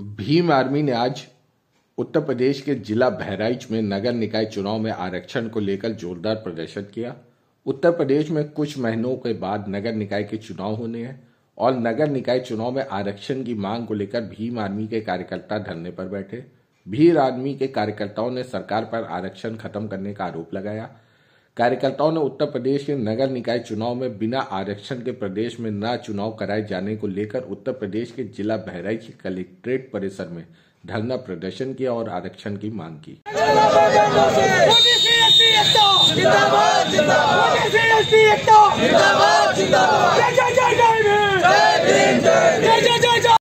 Bhim army ने आज उत्तर प्रदेश के जिला बहराइच में नगर निकाय चुनाव में आरक्षण को लेकर जोरदार प्रदर्शन किया उत्तर प्रदेश में कुछ महीनों के बाद नगर निकाय के चुनाव होने हैं और नगर निकाय चुनाव में आरक्षण की मांग को लेकर भीम आर्मी के कार्यकर्ता धरने पर बैठे भीम आर्मी के कार्यकर्ताओं ने सरकार पर आरक्षण खत्म करने का आरोप लगाया कार्यकर्ताओं ने उत्तर प्रदेश के नगर निकाय चुनाव में बिना आरक्षण के प्रदेश में न चुनाव कराए जाने को लेकर उत्तर प्रदेश के जिला बहराइच के कलेक्ट्रेट परिसर में धरना प्रदर्शन किया और आरक्षण की मांग की